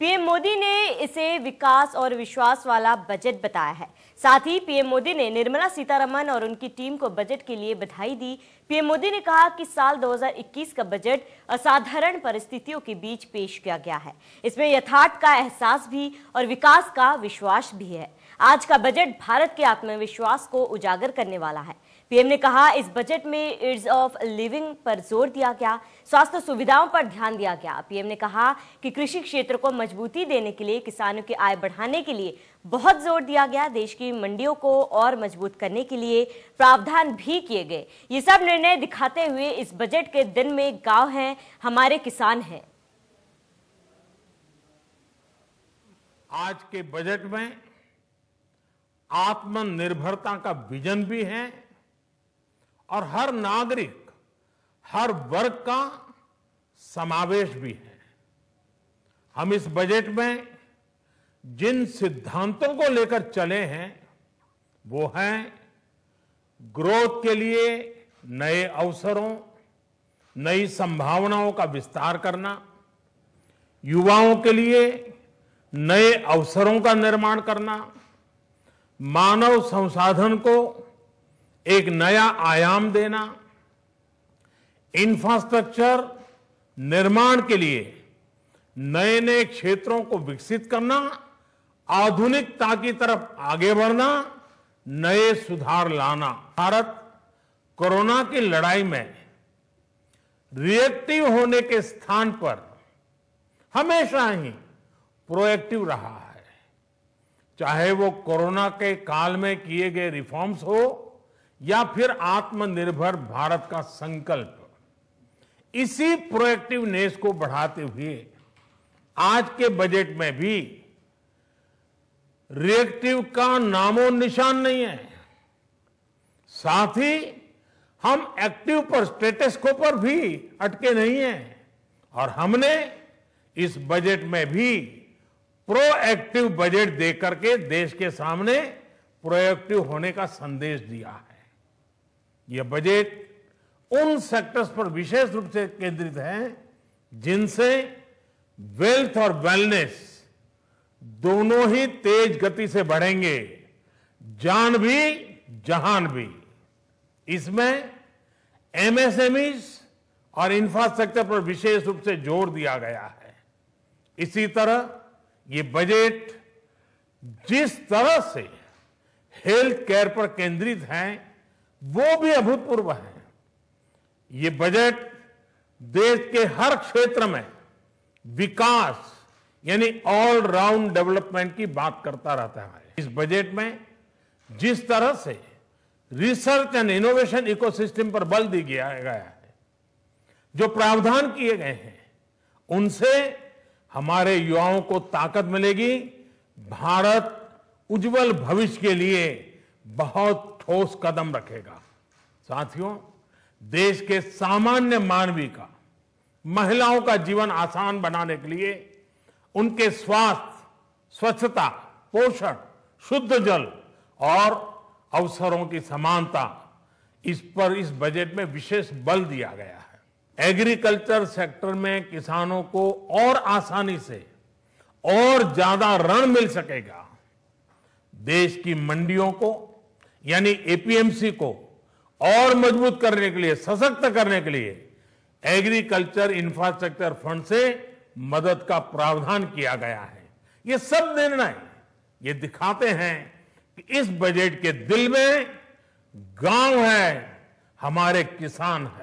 PM Modi ने इसे विकास और विश्वास वाला बजट बताया है साथ ही पीएम मोदी ने निर्मला सीतारमन और उनकी टीम को बजट के लिए बधाई दी पीएम मोदी ने कहा कि साल 2021 का बजट असाधारण परिस्थितियों के बीच पेश किया गया है इसमें यथार्थ का एहसास भी और विकास का विश्वास भी है आज का बजट भारत के आत्मविश्वास को उजागर करने वाला है पीएम ने कहा इस बजट में इज ऑफ लिविंग पर जोर दिया गया स्वास्थ्य सुविधाओं पर ध्यान दिया गया पीएम ने कहा कि कृषि क्षेत्र को मजबूती देने के लिए किसानों की आय बढ़ाने के लिए बहुत जोर दिया गया देश की मंडियों को और मजबूत करने के लिए प्रावधान भी किए गए ये सब निर्णय दिखाते हुए इस बजट के दिन में गाँव हैं हमारे किसान हैं आज के बजट में आत्मनिर्भरता का विजन भी है और हर नागरिक हर वर्ग का समावेश भी है हम इस बजट में जिन सिद्धांतों को लेकर चले हैं वो हैं ग्रोथ के लिए नए अवसरों नई संभावनाओं का विस्तार करना युवाओं के लिए नए अवसरों का निर्माण करना मानव संसाधन को एक नया आयाम देना इंफ्रास्ट्रक्चर निर्माण के लिए नए नए क्षेत्रों को विकसित करना आधुनिकता की तरफ आगे बढ़ना नए सुधार लाना भारत कोरोना की लड़ाई में रिएक्टिव होने के स्थान पर हमेशा ही प्रोएक्टिव रहा है चाहे वो कोरोना के काल में किए गए रिफॉर्म्स हो या फिर आत्मनिर्भर भारत का संकल्प इसी प्रोएक्टिवनेस को बढ़ाते हुए आज के बजट में भी रिएक्टिव का नामो निशान नहीं है साथ ही हम एक्टिव पर स्टेटस को पर भी अटके नहीं हैं और हमने इस बजट में भी प्रोएक्टिव बजट देकर के देश के सामने प्रोएक्टिव होने का संदेश दिया है यह बजट उन सेक्टर्स पर विशेष रूप से केंद्रित है जिनसे वेल्थ और वेलनेस दोनों ही तेज गति से बढ़ेंगे जान भी जहान भी इसमें एमएसएमई और इंफ्रास्ट्रक्चर पर विशेष रूप से जोर दिया गया है इसी तरह ये बजट जिस तरह से हेल्थ केयर पर केंद्रित है वो भी अभूतपूर्व है ये बजट देश के हर क्षेत्र में विकास यानी ऑलराउंड डेवलपमेंट की बात करता रहता है इस बजट में जिस तरह से रिसर्च एंड इनोवेशन इकोसिस्टम पर बल दिया गया गया है जो प्रावधान किए गए हैं उनसे हमारे युवाओं को ताकत मिलेगी भारत उज्जवल भविष्य के लिए बहुत ठोस कदम रखेगा साथियों देश के सामान्य मानवी का महिलाओं का जीवन आसान बनाने के लिए उनके स्वास्थ्य स्वच्छता पोषण शुद्ध जल और अवसरों की समानता इस पर इस बजट में विशेष बल दिया गया है एग्रीकल्चर सेक्टर में किसानों को और आसानी से और ज्यादा ऋण मिल सकेगा देश की मंडियों को यानी एपीएमसी को और मजबूत करने के लिए सशक्त करने के लिए एग्रीकल्चर इंफ्रास्ट्रक्चर फंड से मदद का प्रावधान किया गया है ये सब निर्णय ये दिखाते हैं कि इस बजट के दिल में गांव है हमारे किसान हैं